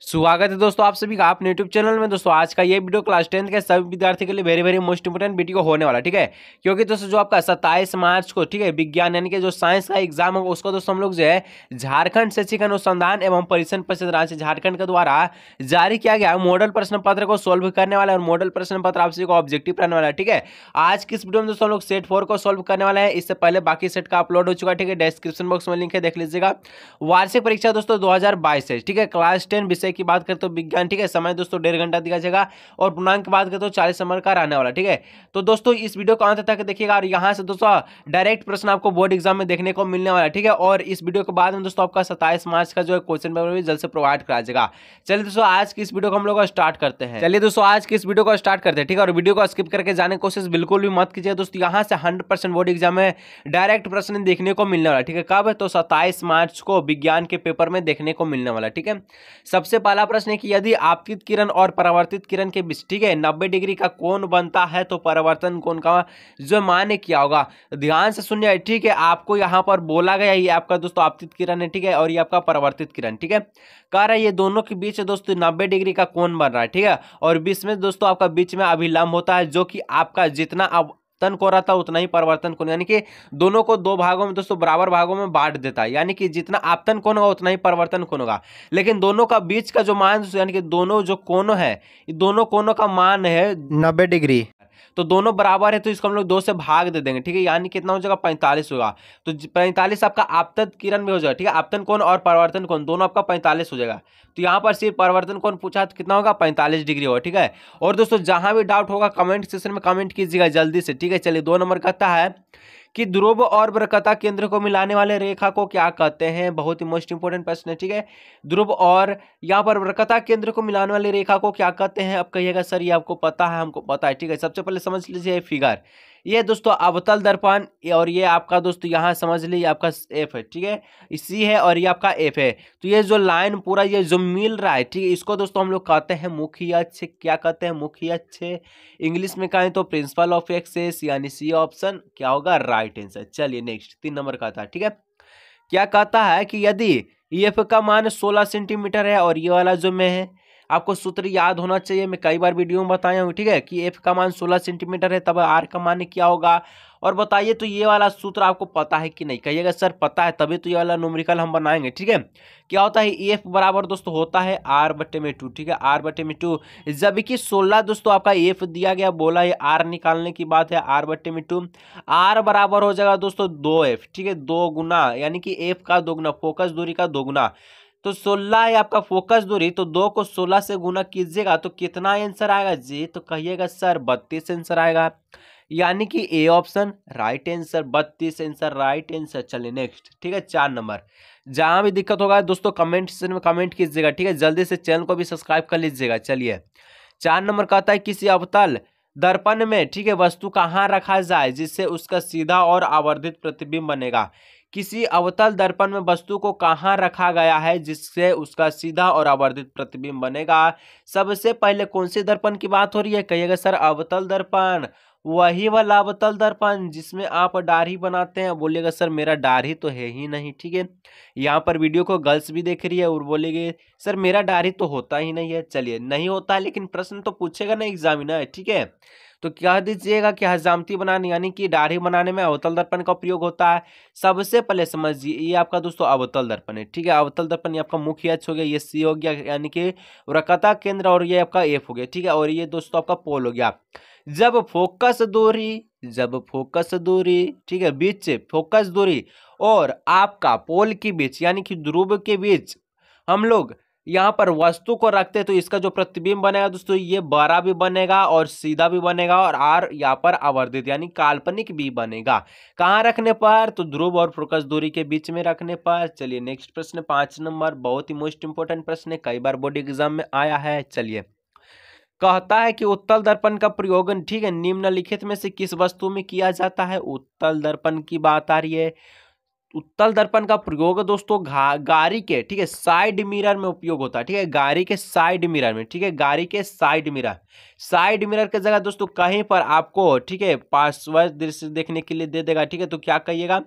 स्वागत है दोस्तों आप सभी का आप यूट्यूब चैनल में दोस्तों आज का ये वीडियो क्लास टेंथ के सभी विद्यार्थी के लिए very very most important video होने वाला ठीक है क्योंकि दोस्तों जो आपका सत्ताईस मार्च को ठीक है विज्ञान यानी कि जो साइंस का एग्जाम होगा उसको दोस्तों हम लोग जो है झारखंड शैक्षिक अनुसंधान एवं परिसर परिषद रांची झारखंड के द्वारा जारी किया गया मॉडल प्रश्न पत्र को सोल्व करने वाला और मॉडल प्रश्न पत्र आप सभी को ऑब्जेक्टिव रहने वाला है ठीक है आज किस वीडियो में दोस्तों हम लोग सेट फोर को सोल्व करने वाला है इससे पहले बाकी सेट का अपलोड हो चुका है ठीक है डिस्क्रिप्शन बॉक्स में लिंक है देख लीजिएगा वार्षिक परीक्षा दोस्तों दो है ठीक है क्लास टेन विषय विषय की बात करें तो विज्ञान ठीक है समय दोस्तों डेढ़ घंटा दिया जाएगा और पूर्णांक की बात करें तो चालीस नंबर का रहने वाला ठीक है तो दोस्तों इस वीडियो को अंत तक देखिएगा और यहाँ से दोस्तों डायरेक्ट प्रश्न आपको बोर्ड एग्जाम में देखने को मिलने वाला ठीक है और इस वीडियो के बाद में दोस्तों आपका सत्ताईस मार्च का जो है क्वेश्चन पेपर भी जल्द से प्रोवाइड करा जाएगा चलिए दोस्तों आज की इस वीडियो को हम लोग स्टार्ट करते हैं चलिए दोस्तों आज की इस वीडियो को स्टार्ट करते हैं ठीक है और वीडियो को स्किप करके जाने की कोशिश बिल्कुल भी मत कीजिए दोस्तों यहाँ से हंड्रेड बोर्ड एग्जाम में डायरेक्ट प्रश्न देखने को मिलने वाला ठीक है कब तो सत्ताईस मार्च को विज्ञान के पेपर में देखने को मिलने वाला ठीक है सबसे सबसे पहला प्रश्न है कि यदि आपतित किरण और परावर्तित किरण के बीच ठीक है नब्बे डिग्री का कोण बनता है तो परावर्तन कोण का जो मान्य किया होगा ध्यान से सुनिए ठीक है आपको यहाँ पर बोला गया ये आपका दोस्तों आपतित किरण है ठीक है और ये आपका परावर्तित किरण ठीक है कह रहा है ये दोनों के बीच दोस्तों नब्बे डिग्री का कोण बन रहा है ठीक है और बीच में दोस्तों आपका बीच में अभिलंब होता है जो कि आपका जितना तन कोरा था उतना ही परिवर्तन कोण यानी कि दोनों को दो भागों में दोस्तों बराबर भागों में बांट देता है यानी कि जितना आपतन कोण होगा उतना ही परिवर्तन कोण होगा लेकिन दोनों का बीच का जो मान यानी कि दोनों जो कोण है दोनों कोनों का मान है नब्बे डिग्री तो दोनों बराबर है तो इसको हम लोग दो से भाग दे देंगे ठीक है यानी कितना हो जाएगा पैंतालीस होगा तो पैंतालीस आपका आपतन किरण में हो जाएगा ठीक है आपतन कौन और परिवर्तन कौन दोनों आपका पैंतालीस हो जाएगा तो यहाँ पर सिर्फ परिवर्तन कौन पूछा तो कितना होगा पैंतालीस डिग्री होगा ठीक है और दोस्तों जहाँ भी डाउट होगा कमेंट सेक्शन में कमेंट कीजिएगा जल्दी से ठीक है चलिए दो नंबर कहता है कि ध्रुव और बरकता केंद्र को मिलाने वाले रेखा को क्या कहते हैं बहुत ही मोस्ट इंपोर्टेंट प्रश्न है ठीक है ध्रुव और यहाँ पर बरकता केंद्र को मिलाने वाली रेखा को क्या कहते हैं अब कहिएगा सर ये आपको पता है हमको पता है ठीक है सबसे पहले समझ लीजिए फिगर ये दोस्तों अवतल दर्पण और ये आपका दोस्तों यहाँ समझ लीजिए आपका एफ है ठीक है सी है और ये आपका एफ है तो ये जो लाइन पूरा ये जो मिल रहा है ठीक है इसको दोस्तों हम लोग कहते हैं मुखिया अच्छे क्या कहते हैं मुखिया अच्छे इंग्लिश में कहें तो प्रिंसिपल ऑफ एक्सेस यानी सी ऑप्शन क्या होगा राइट आंसर चलिए नेक्स्ट तीन नंबर कहता है ठीक है क्या कहता है कि यदि ई e का मान सोलह सेंटीमीटर है और ये वाला जो में है आपको सूत्र याद होना चाहिए मैं कई बार वीडियो में बताया हूँ ठीक है कि एफ का मान सोलह सेंटीमीटर है तब आर का मान क्या होगा और बताइए तो ये वाला सूत्र आपको पता है कि नहीं कहिएगा सर पता है तभी तो ये वाला नोमरिकल हम बनाएंगे ठीक है क्या होता है एफ e बराबर दोस्तों होता है आर बटे में टू ठीक है आर बटे में टू जबकि सोलह दोस्तों आपका एफ e दिया गया बोला है आर निकालने की बात है आर बटे में टू आर बराबर हो जाएगा दोस्तों दो एफ ठीक है दो गुना यानी कि एफ का दोगुना फोकस दूरी का दोगुना तो सोलह है आपका फोकस दूरी तो दो को सोलह से गुना कीजिएगा तो कितना आंसर आएगा जी तो कहिएगा सर बत्तीस आंसर आएगा यानी कि ए ऑप्शन राइट आंसर बत्तीस आंसर राइट आंसर चलिए नेक्स्ट ठीक है चार नंबर जहां भी दिक्कत होगा दोस्तों कमेंट सेक्शन में कमेंट कीजिएगा ठीक है जल्दी से चैनल को भी सब्सक्राइब कर लीजिएगा चलिए चार नंबर कहता है किसी अवतल दर्पण में ठीक है वस्तु कहाँ रखा जाए जिससे उसका सीधा और आवर्धित प्रतिबिंब बनेगा किसी अवतल दर्पण में वस्तु को कहाँ रखा गया है जिससे उसका सीधा और आवर्धित प्रतिबिंब बनेगा सबसे पहले कौन से दर्पण की बात हो रही है कहिएगा सर अवतल दर्पण वही वाला अवतल दर्पण जिसमें आप दाढ़ी बनाते हैं बोलिएगा सर मेरा दाढ़ी तो है ही नहीं ठीक है यहाँ पर वीडियो को गर्ल्स भी देख रही है और बोलेंगे सर मेरा दाढ़ी तो होता ही नहीं है चलिए नहीं होता है लेकिन प्रश्न तो पूछेगा ना एग्जामिनर ठीक है तो कह दीजिएगा कि हजामती बनाने यानी कि दाढ़ी बनाने में अवतल दर्पण का प्रयोग होता है सबसे पहले समझिए ये आपका दोस्तों अवतल दर्पण है ठीक है अवतल दर्पण ये आपका मुख्य एच हो गया ये सी हो गया यानी कि व्रकता केंद्र और ये आपका एफ हो गया ठीक है और ये दोस्तों आपका पोल हो गया जब फोकस दूरी जब फोकस दूरी ठीक है बीच फोकस दूरी और आपका पोल के बीच यानी कि ध्रुव के बीच हम लोग यहाँ पर वस्तु को रखते तो इसका जो प्रतिबिंब बनेगा दोस्तों ये बड़ा भी बनेगा और सीधा भी बनेगा और आर यहाँ पर आवर्धित यानी काल्पनिक भी बनेगा कहाँ रखने पर तो ध्रुव और फोकस दूरी के बीच में रखने पर चलिए नेक्स्ट प्रश्न पाँच नंबर बहुत ही मोस्ट इम्पोर्टेंट प्रश्न है कई बार बोर्ड एग्जाम में आया है चलिए कहता है कि उत्तल दर्पण का प्रयोग ठीक है निम्नलिखित में से किस वस्तु में किया जाता है उत्तल दर्पण की बात आ रही है उत्तल दर्पण का प्रयोग दोस्तों गाड़ी के ठीक है साइड मिरर में उपयोग होता है ठीक है गाड़ी के साइड मिरर में ठीक है गाड़ी के साइड मिरर साइड मिरर के जगह दोस्तों कहीं पर आपको ठीक है पार्श्व दृश्य देखने के लिए दे देगा ठीक है तो क्या कहिएगा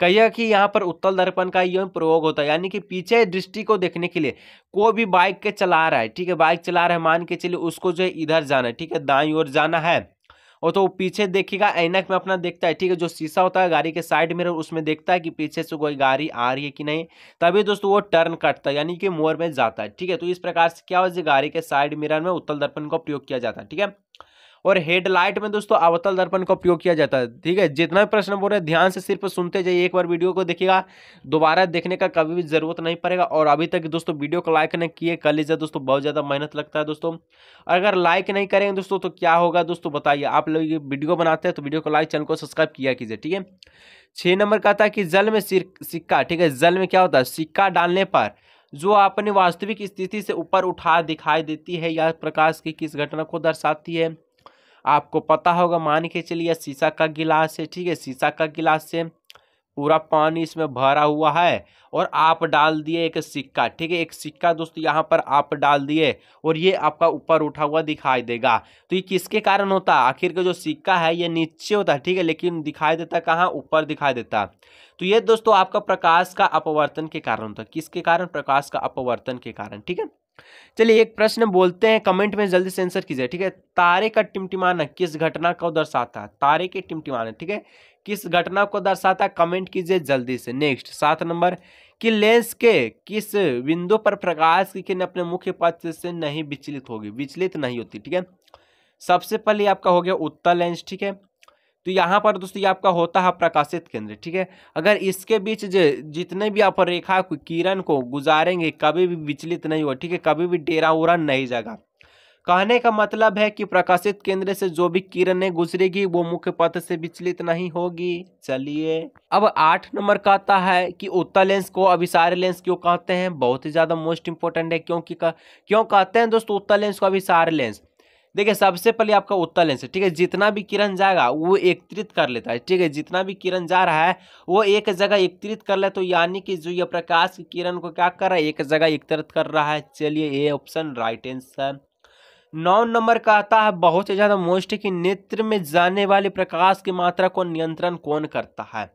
कहिएगा कि यहाँ पर उत्तल दर्पण का यह प्रयोग होता है यानी कि पीछे दृष्टि को देखने के लिए कोई भी बाइक के चला रहा है ठीक है बाइक चला रहा है मान के चलिए उसको जो है इधर जाना है ठीक है दाई ओर जाना है और तो पीछे देखेगा ऐनक में अपना देखता है ठीक है जो शीशा होता है गाड़ी के साइड में उसमें देखता है कि पीछे से कोई गाड़ी आ रही है कि नहीं तभी दोस्तों वो टर्न कटता है यानी कि मोर में जाता है ठीक है तो इस प्रकार से क्या हो गाड़ी के साइड मिरर में उत्तल दर्पण का प्रयोग किया जाता है ठीक है और हेडलाइट में दोस्तों अवतल दर्पण का उपयोग किया जाता है ठीक है जितना भी प्रश्न बोल रहे हैं ध्यान से सिर्फ सुनते जाइए एक बार वीडियो को देखिएगा दोबारा देखने का कभी भी जरूरत नहीं पड़ेगा और अभी तक दोस्तों वीडियो को लाइक नहीं किए कर लीजिए दोस्तों बहुत ज़्यादा मेहनत लगता है दोस्तों अगर लाइक नहीं करेंगे दोस्तों तो क्या होगा दोस्तों बताइए आप लोग ये वीडियो बनाते हैं तो वीडियो को लाइक चैनल को सब्सक्राइब किया कीजिए ठीक है छः नंबर का था कि जल में सिक्का ठीक है जल में क्या होता है सिक्का डालने पर जो अपनी वास्तविक स्थिति से ऊपर उठा दिखाई देती है या प्रकाश की किस घटना को दर्शाती है आपको पता होगा मान के चलिए शीशा का गिलास है ठीक है शीशा का गिलास से पूरा पानी इसमें भरा हुआ है और आप डाल दिए एक सिक्का ठीक है एक सिक्का दोस्तों यहाँ पर आप डाल दिए और ये आपका ऊपर उठा हुआ दिखाई देगा तो ये किसके कारण होता है आखिर का जो सिक्का है ये नीचे होता है ठीक है लेकिन दिखाई देता कहाँ ऊपर दिखाई देता तो ये दोस्तों आपका प्रकाश का अपवर्तन के कारण होता किसके कारण प्रकाश का अपवर्तन के कारण ठीक है चलिए एक प्रश्न बोलते हैं कमेंट में जल्दी से आंसर कीजिए ठीक है तारे का टिमटिमाना किस घटना को दर्शाता है तारे के टिमटिमाना ठीक है किस घटना को दर्शाता है कमेंट कीजिए जल्दी से नेक्स्ट सात नंबर कि लेंस के किस बिंदु पर प्रकाश की किरण अपने मुख्य पथ से नहीं विचलित होगी विचलित नहीं होती ठीक है सबसे पहले आपका हो गया उत्तर लेंस ठीक है तो यहाँ पर दोस्तों ये आपका होता है प्रकाशित केंद्र ठीक है अगर इसके बीच जितने भी आप रेखा को किरण को गुजारेंगे कभी भी विचलित नहीं हो ठीक है कभी भी डेरा उरा नहीं जाएगा कहने का मतलब है कि प्रकाशित केंद्र से जो भी किरणें गुजरेगी वो मुख्य पथ से विचलित नहीं होगी चलिए अब आठ नंबर कहता है कि उत्तर लेंस को अभिसार लेंस क्यों कहते हैं बहुत ही ज़्यादा मोस्ट इंपोर्टेंट है क्योंकि क्यों कहते हैं दोस्तों उत्तर लेंस को अभिसार लेंस देखिए सबसे पहले आपका उत्तर लेंस ठीक है जितना भी किरण जाएगा वो एकत्रित कर लेता है ठीक है जितना भी किरण जा रहा है वो एक जगह एकत्रित कर ले तो यानी कि जो ये प्रकाश की किरण को क्या कर रहा है एक जगह एकत्रित कर रहा है चलिए ये ऑप्शन राइट आंसर नौ नंबर कहता है बहुत ही ज़्यादा मोस्ट कि नेत्र में जाने वाले प्रकाश की मात्रा को नियंत्रण कौन करता है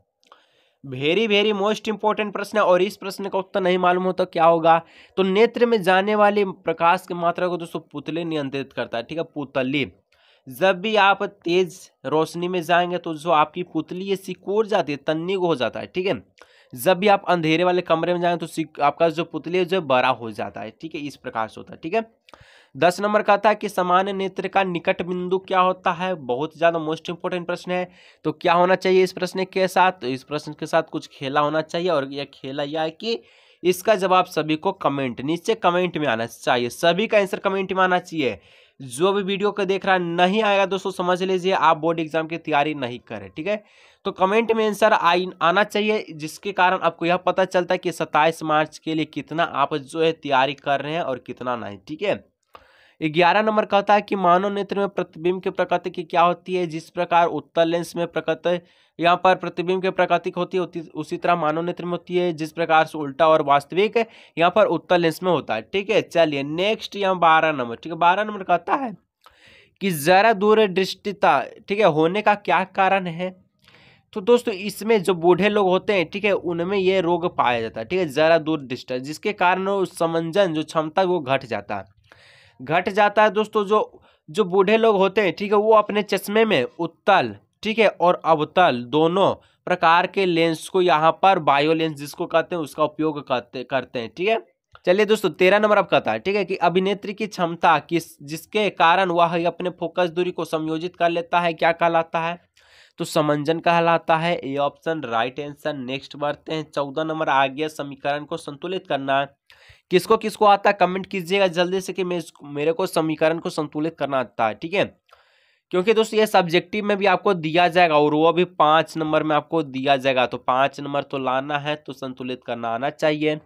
वेरी वेरी मोस्ट इंपॉर्टेंट प्रश्न है और इस प्रश्न का उत्तर नहीं मालूम हो तो क्या होगा तो नेत्र में जाने वाले प्रकाश की मात्रा को दोस्तों पुतले नियंत्रित करता है ठीक है पुतली जब भी आप तेज रोशनी में जाएंगे तो जो आपकी पुतली है सिकुड़ जाती है तन्नी हो जाता है ठीक है जब भी आप अंधेरे वाले कमरे में जाएंगे तो आपका जो पुतली है जो बड़ा हो जाता है ठीक है इस प्रकार से होता है ठीक है दस नंबर का था कि सामान्य नेत्र का निकट बिंदु क्या होता है बहुत ज़्यादा मोस्ट इंपॉर्टेंट प्रश्न है तो क्या होना चाहिए इस प्रश्न के साथ तो इस प्रश्न के साथ कुछ खेला होना चाहिए और यह खेला यह है कि इसका जवाब सभी को कमेंट नीचे कमेंट में आना चाहिए सभी का आंसर कमेंट में आना चाहिए जो भी वीडियो को देख रहा है नहीं आएगा दोस्तों समझ लीजिए आप बोर्ड एग्जाम की तैयारी नहीं करें ठीक है तो कमेंट में आंसर आना चाहिए जिसके कारण आपको यह पता चलता है कि सत्ताईस मार्च के लिए कितना आप जो है तैयारी कर रहे हैं और कितना नहीं ठीक है ग्यारह नंबर कहता है कि मानव नेत्र में प्रतिबिंब की प्रकृति की क्या होती है जिस प्रकार उत्तर लेंस में प्रकृति यहाँ पर प्रतिबिंब की प्रकृति होती है उसी तरह मानव नेत्र में होती है जिस प्रकार से उल्टा और वास्तविक यहाँ पर उत्तर लेंस में होता है ठीक है चलिए नेक्स्ट यहाँ बारह नंबर ठीक है बारह नंबर कहता है कि ज़रा दूर दृष्टिता ठीक है होने का क्या कारण है तो दोस्तों इसमें जो बूढ़े लोग होते हैं ठीक है उनमें ये रोग पाया जाता है ठीक है ज़रा दूर दृष्टि जिसके कारण समंजन जो क्षमता वो घट जाता है घट जाता है दोस्तों जो जो बूढ़े लोग होते हैं ठीक है वो अपने चश्मे में उत्तल ठीक है और अवतल दोनों प्रकार के लेंस को यहाँ पर बायो लेंस जिसको कहते हैं उसका उपयोग करते करते हैं ठीक है चलिए दोस्तों तेरह नंबर अब कहता है ठीक है कि अभिनेत्री की क्षमता किस जिसके कारण वह अपने फोकस दूरी को संयोजित कर लेता है क्या कहलाता है तो समंजन कहलाता है A option right answer next बढ़ते हैं चौदह नंबर आ गया समीकरण को संतुलित करना किसको किसको आता है कमेंट कीजिएगा जल्दी से कि मैं मेरे को समीकरण को संतुलित करना आता है ठीक है क्योंकि दोस्तों ये सब्जेक्टिव में भी आपको दिया जाएगा और वो भी पाँच नंबर में आपको दिया जाएगा तो पाँच नंबर तो लाना है तो संतुलित करना आना चाहिए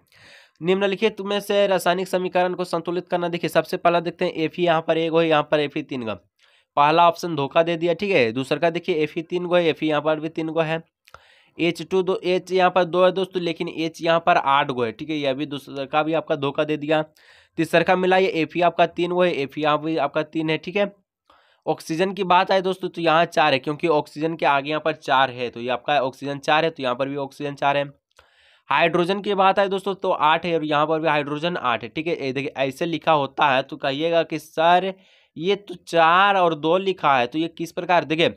निम्नलिखित में से रासायनिक समीकरण को संतुलित करना देखिए सबसे पहला देखते हैं एफ ही यहाँ पर एक हो यहाँ पर एफ ही तीन का पहला ऑप्शन धोखा दे दिया ठीक है दूसरा का देखिए एफ ही e तीन गो है एफ ही e यहाँ पर भी तीन गो है एच टू दो एच यहाँ पर दो है दोस्तों लेकिन एच यहाँ पर आठ गो है ठीक है यह भी दूसरा का भी आपका धोखा दे दिया तीसरा का मिला ये एफ ही e आपका तीन गो है एफ ही यहाँ भी आपका तीन है ठीक है ऑक्सीजन की बात आए दोस्तों तो यहाँ चार है क्योंकि ऑक्सीजन के आगे यहाँ पर चार है तो ये आपका ऑक्सीजन चार है तो यहाँ पर भी ऑक्सीजन चार है हाइड्रोजन की बात आए दोस्तों तो आठ है और यहाँ पर भी हाइड्रोजन आठ है ठीक है देखिए ऐसे लिखा होता है तो कहिएगा कि सर ये तो चार और दो लिखा है तो ये किस प्रकार देखिए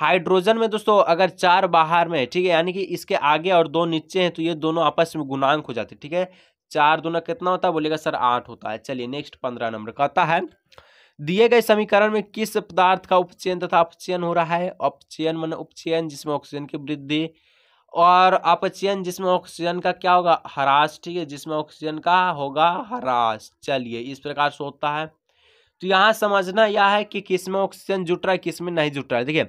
हाइड्रोजन में दोस्तों अगर चार बाहर में है ठीक है यानी कि इसके आगे और दो नीचे हैं तो ये दोनों आपस में गुणांक हो जाते हैं ठीक है चार दोनों कितना होता है बोलेगा सर आठ होता है चलिए नेक्स्ट पंद्रह नंबर कहता है दिए गए समीकरण में किस पदार्थ का उपचयन तथा अपचयन हो रहा है अपचयन मन उपचयन जिसमें ऑक्सीजन की वृद्धि और अपचयन जिसमें ऑक्सीजन का क्या होगा हराश ठीक है जिसमें ऑक्सीजन का होगा हराश चलिए इस प्रकार से होता है तो यहाँ समझना यह है कि किस में ऑक्सीजन जुट रहा है किसमें नहीं जुट रहा है देखिए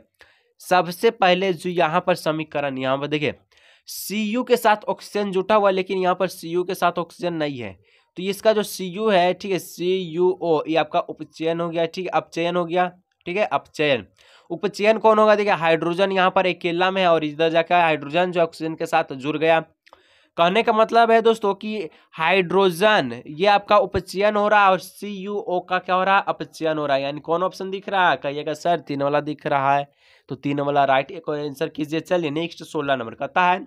सबसे पहले जो यहाँ पर समीकरण यहाँ पर देखिए सी के साथ ऑक्सीजन जुटा हुआ लेकिन यहाँ पर सी के साथ ऑक्सीजन नहीं है तो इसका जो सी है ठीक है सी ये आपका उपचयन हो गया ठीक है अपचयन हो गया ठीक है अपचयन उपचयन कौन होगा देखिए हाइड्रोजन यहाँ पर अकेला में है और इधर जाकर हाइड्रोजन जो ऑक्सीजन के साथ जुड़ गया कहने का मतलब है दोस्तों कि हाइड्रोजन ये आपका उपचयन हो रहा है और सी यू ओ का क्या हो रहा है अपचयन हो रहा है यानी कौन ऑप्शन दिख रहा है कहिएगा सर तीन वाला दिख रहा है तो तीन वाला राइट एक आंसर कीजिए चलिए नेक्स्ट सोलह नंबर कहता है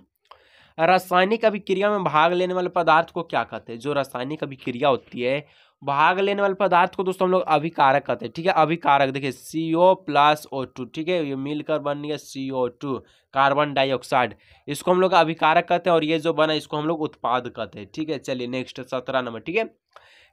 रासायनिक अभिक्रिया में भाग लेने वाले पदार्थ को क्या कहते हैं जो रासायनिक अभिक्रिया होती है भाग लेने वाले पदार्थ को दोस्तों हम लोग अभिकारक कहते हैं ठीक है अभिकारक देखिए सी ओ प्लस ओ टू ठीक है ये मिलकर बन गया C O two carbon dioxide इसको हम लोग अभिकारक कहते हैं और ये जो बना इसको हम लोग उत्पाद कहते हैं ठीक है चलिए नेक्स्ट सत्रह नंबर ठीक है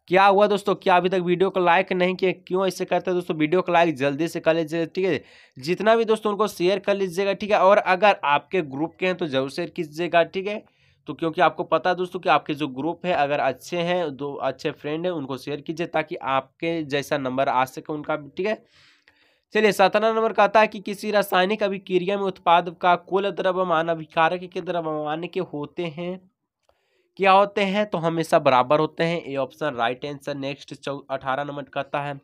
क्या हुआ दोस्तों क्या अभी तक वीडियो को लाइक नहीं किया क्यों ऐसे करते हैं दोस्तों वीडियो को लाइक जल्दी से कर लीजिएगा ठीक है जितना भी दोस्तों उनको शेयर कर लीजिएगा ठीक है और अगर आपके ग्रुप के हैं तो जरूर शेयर कीजिएगा ठीक है तो क्योंकि आपको पता है दोस्तों कि आपके जो ग्रुप है अगर अच्छे हैं दो अच्छे फ्रेंड हैं उनको शेयर कीजिए ताकि आपके जैसा नंबर आ सके उनका ठीक है चलिए सत्रह नंबर कहता है कि किसी रासायनिक अभिक्रिया में उत्पाद का कुल द्रव्यमान अभिकारक के द्रव्यमान के होते हैं क्या होते हैं तो हमेशा बराबर होते हैं A option right answer next चौ अठारह नंबर कहता है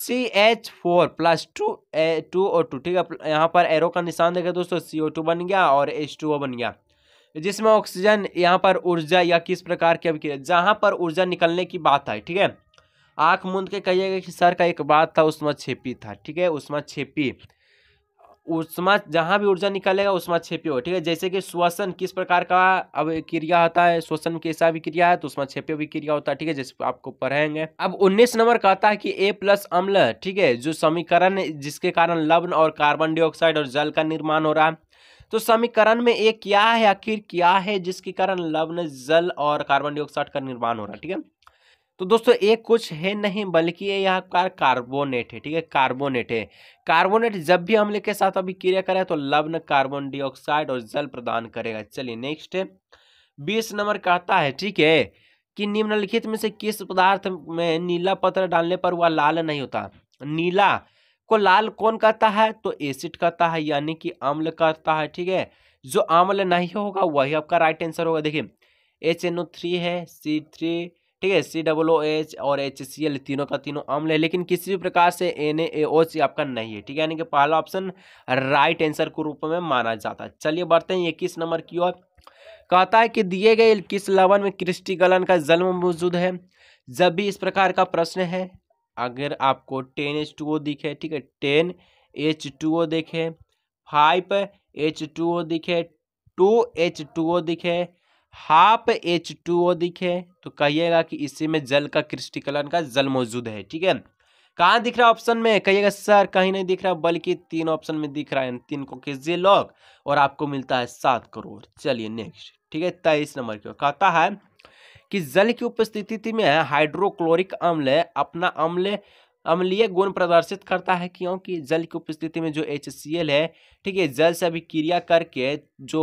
C H four plus two A two और टू ठीक है यहाँ पर एरो का निशान देखें दोस्तों सी ओ टू बन गया और एच टू ओ बन गया जिसमें ऑक्सीजन यहाँ पर ऊर्जा या किस प्रकार की अभिक्रिया जहाँ पर ऊर्जा निकलने की बात है ठीक है आँख मूंद के कहिएगा कि सर का एक बात था उसमें छेपी था ठीक है उसमें छेपी उसमें जहाँ भी ऊर्जा निकलेगा उसमें छेपी हो ठीक है जैसे कि श्वसन किस प्रकार का अभिक्रिया होता है श्वसन कैसा अभिक्रिया है तो उसमें छेपी अभिक्रिया होता है ठीक है जैसे आपको पढ़ेंगे अब उन्नीस नंबर कहता है कि ए प्लस अम्ल ठीक है जो समीकरण जिसके कारण लवन और कार्बन डाइऑक्साइड और जल का निर्माण हो रहा है तो समीकरण में एक क्या है आखिर क्या है जिसके कारण लवन जल और कार्बन डाइऑक्साइड का निर्माण हो रहा है ठीक है तो दोस्तों एक कुछ है नहीं बल्कि ये यहाँ का कार्बोनेट है ठीक है कार्बोनेट है कार्बोनेट जब भी अम्ल के साथ अभी क्रिया करे तो लवन कार्बन डाइऑक्साइड और जल प्रदान करेगा चलिए नेक्स्ट है बीस नंबर कहता है ठीक है कि निम्नलिखित में से किस पदार्थ में नीला पत्र डालने पर वह लाल नहीं होता नीला को लाल कौन कहता है तो एसिड कहता है यानी कि अम्ल कहता है ठीक है जो अम्ल नहीं होगा वही आपका राइट आंसर होगा देखिए एच एन ओ थ्री है सी थ्री ठीक है सी डब्लो एच और एच सी एल तीनों का तीनों अम्ल है लेकिन किसी भी प्रकार से एन ए ओ सी आपका नहीं है ठीक है यानी कि पहला ऑप्शन राइट आंसर के रूप में माना जाता है चलिए बढ़ते हैं इक्कीस नंबर की ओर कहता है कि दिए गए किस लवन में क्रिस्टी गलन का जन्म मौजूद है जब भी इस प्रकार का प्रश्न है अगर आपको टेन एच टू ओ दिखे ठीक है टेन एच टू ओ दिखे फाइव एच टू ओ दिखे टू एच टू ओ दिखे हाफ एच टू ओ दिखे तो कहिएगा कि इसी में जल का क्रिस्टिकलन का जल मौजूद है ठीक है कहाँ दिख रहा है ऑप्शन में कहिएगा सर कहीं नहीं दिख रहा बल्कि तीन ऑप्शन में दिख रहा है तीन को कीजिए लॉक और आपको मिलता है सात करोड़ चलिए नेक्स्ट ठीक है तेईस नंबर की कहता है कि जल की उपस्थिति में हाइड्रोक्लोरिक अम्ल अपना अम्ल अम्लीय गुण प्रदर्शित करता है क्योंकि जल की उपस्थिति में जो एच है ठीक है जल से अभिक्रिया करके जो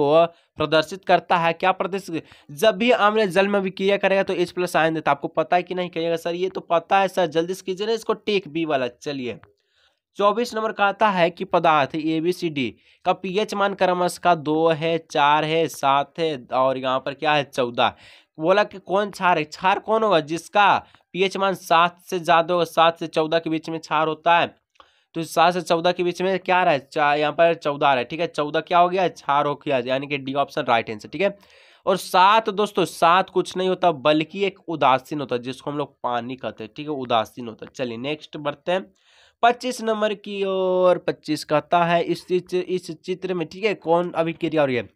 प्रदर्शित करता है क्या प्रदर्शित जब भी अम्ल जल में अभिक्रिया करेगा तो एच प्लस आयन देता आपको पता है कि नहीं कहेगा सर ये तो पता है सर जल्दी से कीजिए ना इसको टेक बी वाला चलिए चौबीस नंबर कहता है कि पदार्थ ए बी सी डी का पीएच मान क्रमश का दो है चार है सात है और यहाँ पर क्या है चौदह बोला कि कौन छार है छार कौन होगा जिसका पीएच मान सात से ज़्यादा होगा सात से चौदह के बीच में छार होता है तो सात से चौदह के बीच में क्या रहा है यहाँ पर चौदह रहा है ठीक है चौदह क्या हो गया छार हो गया यानी कि डी ऑप्शन राइट आंसर ठीक है और सात दोस्तों सात कुछ नहीं होता बल्कि एक उदासीन होता है जिसको हम लोग पानी कहते हैं ठीक है उदासीन होता है चलिए नेक्स्ट बढ़ते हैं पच्चीस नंबर की ओर पच्चीस कहता है इस इस चित्र में ठीक है कौन अभिक्रिया हो रही है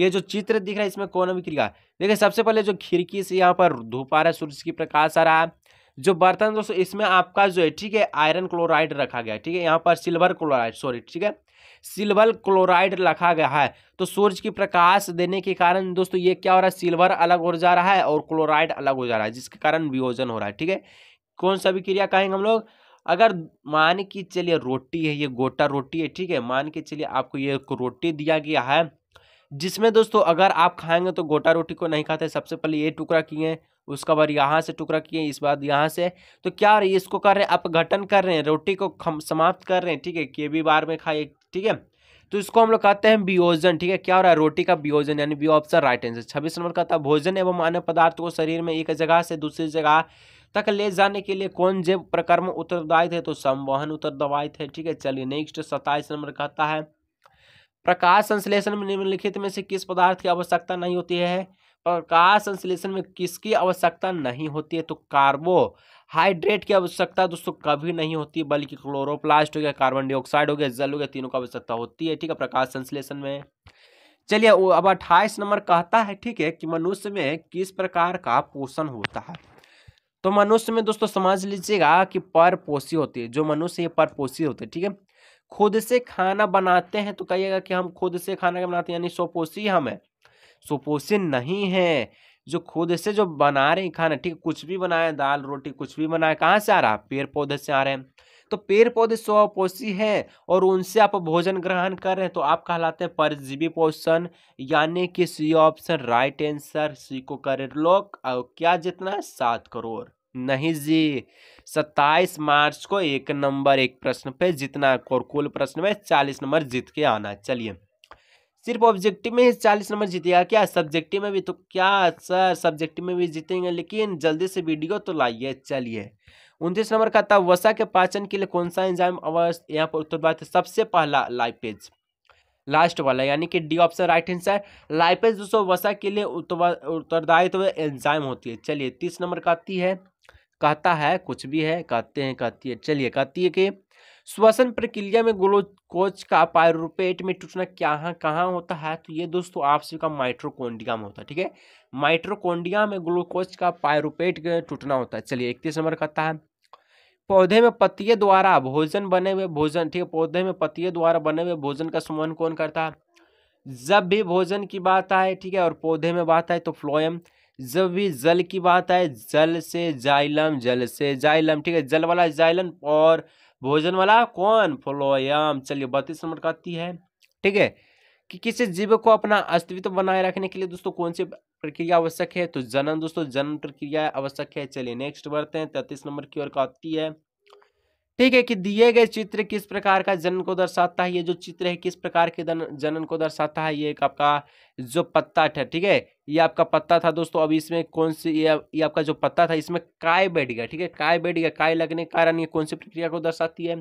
ये जो चित्र दिख रहा है इसमें कौन क्रिया देखिए सबसे पहले जो खिड़की से यहाँ पर धूप आ रहा है सूर्य की प्रकाश आ रहा है जो बर्तन दोस्तों इसमें आपका जो है ठीक है आयरन क्लोराइड रखा गया है ठीक है यहाँ पर सिल्वर क्लोराइड सॉरी ठीक है सिल्वर क्लोराइड रखा गया है तो सूर्य की प्रकाश देने के कारण दोस्तों ये क्या हो रहा है सिल्वर अलग हो जा रहा है और क्लोराइड अलग हो जा रहा है जिसके कारण वियोजन हो रहा है ठीक है कौन सा भी क्रिया कहेंगे हम लोग अगर मान के चलिए रोटी है ये गोटा रोटी है ठीक है मान के चलिए आपको ये रोटी दिया गया है जिसमें दोस्तों अगर आप खाएंगे तो गोटा रोटी को नहीं खाते सबसे पहले ये टुकड़ा किए उसका बार यहाँ से टुकड़ा किए इस बार यहाँ से तो क्या रही इसको कर रहे हैं अपघटन कर रहे हैं रोटी को समाप्त कर रहे हैं ठीक है के भी बार में खाइए ठीक है तो इसको हम लोग कहते हैं वियोजन ठीक है क्या हो रहा है रोटी का वियोजन यानी बी ऑप्शन राइट आंसर छब्बीस नंबर कहता है भोजन एवं अन्य पदार्थ को शरीर में एक जगह से दूसरी जगह तक ले जाने के लिए कौन जैव प्रकर्म उत्तरदायित्व है तो संवहन उत्तरदायित्व है ठीक है चलिए नेक्स्ट सत्ताईस नंबर कहता है प्रकाश संश्लेषण में निम्नलिखित में से किस पदार्थ की आवश्यकता नहीं होती है प्रकाश संश्लेषण में किसकी आवश्यकता नहीं होती है तो कार्बोहाइड्रेट की आवश्यकता दोस्तों कभी नहीं होती बल्कि क्लोरोप्लास्ट हो गया कार्बन डाइऑक्साइड हो गया जल हो गया तीनों की आवश्यकता होती है ठीक है प्रकाश संश्लेषण में चलिए अब अट्ठाईस नंबर कहता है ठीक है कि मनुष्य में किस प्रकार का पोषण होता है तो मनुष्य में दोस्तों समझ लीजिएगा कि परपोषी होती है जो मनुष्य ये परपोषी होते हैं ठीक है खुद से खाना बनाते हैं तो कहिएगा कि हम खुद से खाना बनाते हैं यानी सोपोसी हम है सोपोसी नहीं है जो खुद से जो बना रहे हैं खाना ठीक कुछ भी बनाए दाल रोटी कुछ भी बनाए कहाँ से आ रहा है पेड़ पौधे से आ रहे हैं तो पेड़ पौधे स्वपोषी हैं और उनसे आप भोजन ग्रहण कर रहे हैं तो आप कहलाते हैं परजीवी पोषण यानी कि C option right answer C को करे लोग क्या जितना सात करोड़ नहीं जी सत्ताईस मार्च को एक नंबर एक प्रश्न पे जितना और कुल प्रश्न में चालीस नंबर जीत के आना चलिए सिर्फ ऑब्जेक्टिव में ही चालीस नंबर जीतेगा क्या सब्जेक्टिव में भी तो क्या सर सब्जेक्टिव में भी जीतेंगे लेकिन जल्दी से वीडियो तो लाइए चलिए उनतीस नंबर का था वसा के पाचन के लिए कौन सा एंजाइम अवश्य यहाँ पर उत्तर बात है सबसे पहला लाइपेज लास्ट वाला यानी कि D option right answer lipase दोस्तों वसा के लिए उत्तर उत्तरदायित्व एंजाइम होती है चलिए तीस नंबर का आती है कहता है कुछ भी है कहते हैं कहती है चलिए कहती है कि श्वसन प्रक्रिया में ग्लूकोज का पायरूपेट में टूटना कहाँ कहाँ होता है तो ये दोस्तों आपसे का माइट्रोकोन्डिया में होता है ठीक है माइट्रोकोन्डिया में ग्लूकोज का पायरूपेट टूटना होता है चलिए इकतीस नंबर कहता है पौधे में पतिये द्वारा भोजन बने हुए भोजन ठीक है पौधे में पतिये द्वारा बने हुए भोजन का सुमन कौन करता है जब भी भोजन की बात आए ठीक है और पौधे में बात आए तो फ्लोएम जब भी जल की बात आए जल से जाइलम जल से जाइलम ठीक है जल वाला जाइलम और भोजन वाला कौन फ्लोयम चलिए बत्तीस नंबर का आती है ठीक है कि किसी जीव को अपना अस्तित्व बनाए रखने के लिए दोस्तों कौन सी प्रक्रिया आवश्यक है तो जनन दोस्तों जनन प्रक्रिया आवश्यक है चलिए नेक्स्ट बढ़ते हैं तैतीस नंबर की ओर का आती है ठीक है कि दिए गए चित्र किस प्रकार का जनन को दर्शाता है ये जो चित्र है किस प्रकार के जनन को दर्शाता है ये एक आपका जो पत्ता था ठीक है ये आपका पत्ता था दोस्तों अब इसमें कौन सी ये, ये आपका जो पत्ता था इसमें काय बैठ गया ठीक है काय बैठ गया काय लगने के कारण ये कौन सी प्रक्रिया को दर्शाती है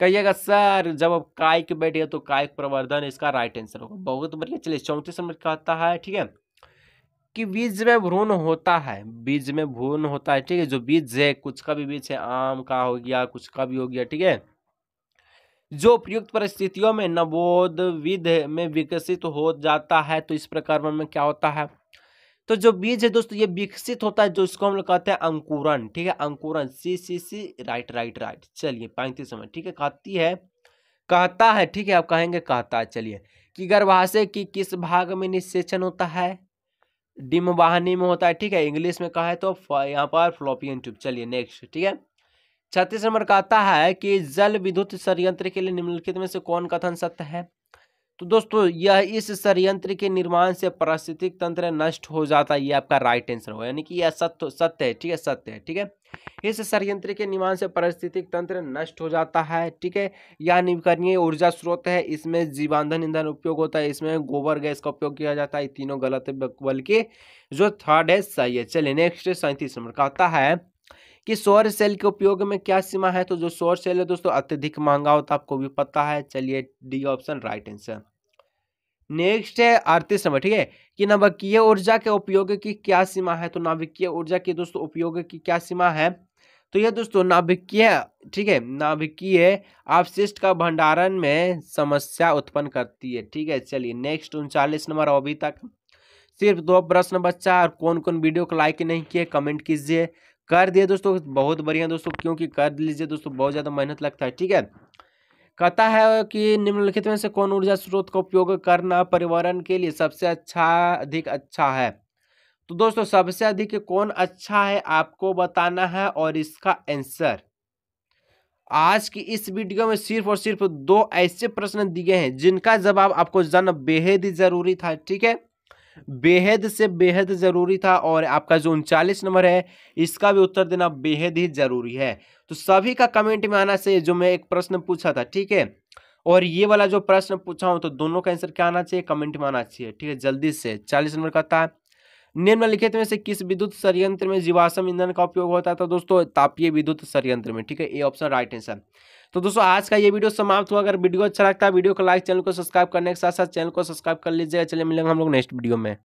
कहिएगा सर जब अब काय के बैठ गया तो काय प्रवर्धन इसका राइट आंसर होगा बहुत बढ़िया चलिए चौंतीस नंबर कहता है ठीक है कि बीज में भ्रूण होता है बीज में भ्रूण होता है ठीक है जो बीज है कुछ का भी बीज है आम का हो गया कुछ का भी हो गया ठीक है जो उपयुक्त परिस्थितियों में नवोद विध में विकसित हो जाता है तो इस प्रकार में क्या होता है तो जो बीज है दोस्तों ये विकसित होता है जो इसको हम लोग कहते हैं अंकुरण ठीक है अंकुरण C C C right right right चलिए पैंतीस समय ठीक है कहती है कहता है ठीक है आप कहेंगे कहता है चलिए कि गर्भाशय की किस भाग में निषेचन होता है डिम वाहनी में होता है ठीक है इंग्लिश में कहा है तो यहाँ पर फ्लोपियन ट्यूब चलिए नेक्स्ट ठीक है छत्तीस नंबर कहता है कि जल विद्युत संयंत्र के लिए निम्नलिखित में से कौन कथन सत्य है तो दोस्तों यह इस षडयंत्र के निर्माण से पारिस्थितिक तंत्र नष्ट हो जाता है ये आपका राइट आंसर हो यानी कि यह सत्य सत्य है ठीक है सत्य है ठीक है इस षडयंत्र के निर्माण से पारिस्थितिक तंत्र नष्ट हो जाता है ठीक है यह निवकरणीय ऊर्जा स्रोत है इसमें जीवांधन ईंधन उपयोग होता है इसमें गोबर गैस का उपयोग किया जाता है तीनों गलत है बल्कि जो थर्ड है सही है चलिए नेक्स्ट सैंतीस नंबर कहता है कि सौर सेल के उपयोग में क्या सीमा है तो जो सौर सेल है दोस्तों अत्यधिक महंगा होता है आपको भी पता है चलिए D option right answer next है अड़तीस नंबर ठीक है कि नवकीय ऊर्जा के उपयोग की क्या सीमा है तो नाभिकीय ऊर्जा की दोस्तों उपयोग की क्या सीमा है तो यह दोस्तों नाभिकीय ठीक है नाभिकीय अवशिष्ट का भंडारण में समस्या उत्पन्न करती है ठीक है चलिए नेक्स्ट उनचालीस नंबर अभी तक सिर्फ दो प्रश्न बच्चा और कौन कौन वीडियो को लाइक नहीं किए कमेंट कीजिए कर दिया दोस्तों बहुत बढ़िया दोस्तों क्योंकि कर लीजिए दोस्तों बहुत ज़्यादा मेहनत लगता है ठीक है कहता है कि निम्नलिखित में से कौन ऊर्जा स्रोत का उपयोग करना पर्यावरण के लिए सबसे अच्छा अधिक अच्छा है तो दोस्तों सबसे अधिक कौन अच्छा है आपको बताना है और इसका आंसर आज की इस वीडियो में सिर्फ और सिर्फ दो ऐसे प्रश्न दिए हैं जिनका जवाब आपको जानना बेहद ही जरूरी था ठीक है बेहद से बेहद ज़रूरी था और आपका जो उनचालीस नंबर है इसका भी उत्तर देना बेहद ही ज़रूरी है तो सभी का कमेंट में आना चाहिए जो मैं एक प्रश्न पूछा था ठीक है और ये वाला जो प्रश्न पूछा हूं तो दोनों का आंसर क्या आना चाहिए कमेंट में आना चाहिए ठीक है जल्दी से चालीस नंबर का था निम्नलिखित में से किस विद्युत संयंत्र में जीवाश्म ईंधन का उपयोग होता था तो दोस्तों तापीय विद्युत संयंत्र में ठीक है ए ऑप्शन राइट आंसर तो दोस्तों आज का ये वीडियो समाप्त हुआ अगर वीडियो अच्छा लगता है वीडियो को लाइक चैनल को सब्सक्राइब करने के साथ साथ चैनल को सब्सक्राइब कर लीजिएगा चलिए मिलेंगे हम लोग नेक्स्ट वीडियो में